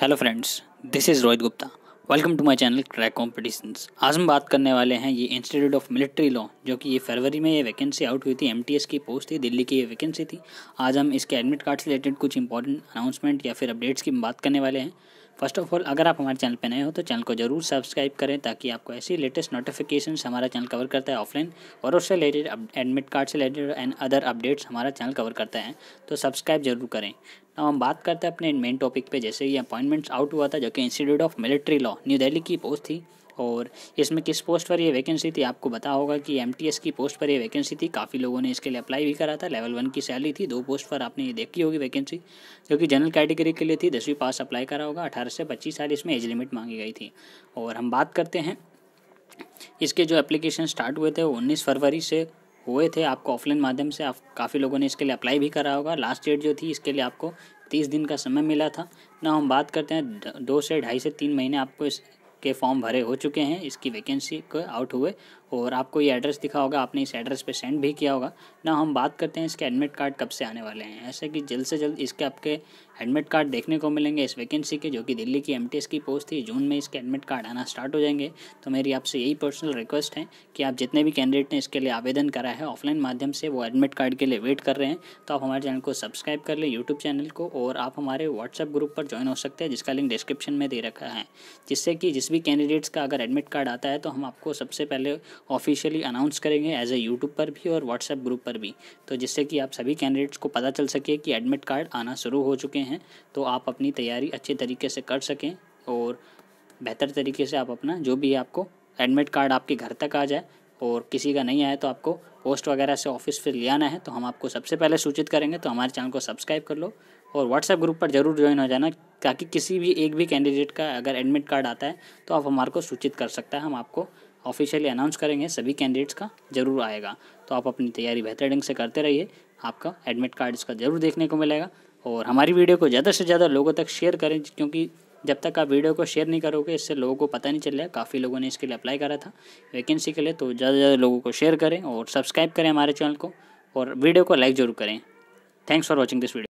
hello friends this is Rohit Gupta welcome to my channel crack competitions आज हम बात करने वाले हैं ये इंस्टीट्यूट ऑफ मिलिट्री लॉ जो कि ये फरवरी में ये वैकेंसी आउट हुई थी एमटीएस की पोस्ट थी दिल्ली की ये वैकेंसी थी आज हम इसके एडमिट कार्ड से रिलेटेड कुछ इंपॉर्टेंट अनाउंसमेंट या फिर अपडेट्स की बात करने वाले हैं फर्स्ट ऑफ ऑल अगर आप हमारे चैनल पर नए हो तो चैनल को जरूर सब्सक्राइब करें ताकि आपको ऐसी लेटेस्ट नोटिफिकेशन हमारा चैनल कवर करता है ऑफलाइन और उससे रिलेटेड एडमिट कार्ड से रिलेटेड एंड अदर अपडेट्स हमारा चैनल कवर करता है तो सब्सक्राइब जरूर करें ना हम बात करते हैं अपने मेन टॉपिक पर जैसे ये अपॉइंटमेंट्स आउट हुआ था जो कि institute of military law new Delhi की पोस्ट थी और इसमें किस पोस्ट पर ये वैकेंसी थी आपको बता होगा कि एम की पोस्ट पर ये वैकेंसी थी काफ़ी लोगों ने इसके लिए अप्लाई भी करा था लेवल वन की सैलरी थी दो पोस्ट पर आपने ये देखी होगी वैकेंसी जो कि जनरल कैटेगरी के लिए थी दसवीं पास अप्लाई करा होगा अठारह से पच्चीस साल इसमें एज लिमिट मांगी गई थी और हम बात करते हैं इसके जो एप्लीकेशन स्टार्ट हुए थे वो उन्नीस फरवरी से हुए थे आपको ऑफलाइन माध्यम से आप काफ़ी लोगों ने इसके लिए अप्लाई भी करा होगा लास्ट डेट जो थी इसके लिए आपको तीस दिन का समय मिला था ना हम बात करते हैं दो से ढाई से तीन महीने आपको इस के फॉर्म भरे हो चुके हैं इसकी वैकेंसी को आउट हुए और आपको ये एड्रेस दिखा होगा आपने इस एड्रेस पे सेंड भी किया होगा ना हम बात करते हैं इसके एडमिट कार्ड कब से आने वाले हैं ऐसे कि जल्द से जल्द इसके आपके एडमिट कार्ड देखने को मिलेंगे इस वैकेंसी के जो कि दिल्ली की एम की पोस्ट थी जून में इसके एडमिट कार्ड आना स्टार्ट हो जाएंगे तो मेरी आपसे यही पर्सनल रिक्वेस्ट है कि आप जितने भी कैंडिडेट ने इसके लिए आवेदन करा है ऑफलाइन माध्यम से वो एडमिट कार्ड के लिए वेट कर रहे हैं तो आप हमारे चैनल को सब्सक्राइब कर लें यूट्यूब चैनल को और आप हमारे व्हाट्सएप ग्रुप पर ज्वाइन हो सकते हैं जिसका लिंक डिस्क्रिप्शन में दे रखा है जिससे कि जिस भी कैंडिडेट्स का अगर एडमिट कार्ड आता है तो हम आपको सबसे पहले ऑफिशियली अनाउंस करेंगे एज ए यूट्यूब पर भी और व्हाट्सएप ग्रुप पर भी तो जिससे कि आप सभी कैंडिडेट्स को पता चल सके कि एडमिट कार्ड आना शुरू हो चुके हैं तो आप अपनी तैयारी अच्छे तरीके से कर सकें और बेहतर तरीके से आप अपना जो भी आपको एडमिट कार्ड आपके घर तक आ जाए और किसी का नहीं आया तो आपको पोस्ट वगैरह से ऑफिस फिर ले आना है तो हम आपको सबसे पहले सूचित करेंगे तो हमारे चैनल को सब्सक्राइब कर लो और व्हाट्सएप ग्रुप पर ज़रूर ज्वाइन हो जाना ताकि किसी भी एक भी कैंडिडेट का अगर एडमिट कार्ड आता है तो आप हमारे को सूचित कर सकता है हम आपको ऑफिशियली अनाउंस करेंगे सभी कैंडिडेट्स का ज़रूर आएगा तो आप अपनी तैयारी बेहतर ढंग से करते रहिए आपका एडमिट कार्ड इसका ज़रूर देखने को मिलेगा और हमारी वीडियो को ज़्यादा से ज़्यादा लोगों तक शेयर करें क्योंकि जब तक आप वीडियो को शेयर नहीं करोगे इससे लोगों को पता नहीं चल रहा काफ़ी लोगों ने इसके लिए अप्लाई करा था वैकेंसी के लिए तो ज़्यादा से ज़्यादा लोगों को शेयर करें और सब्सक्राइब करें हमारे चैनल को और वीडियो को लाइक ज़रूर करें thanks for watching this video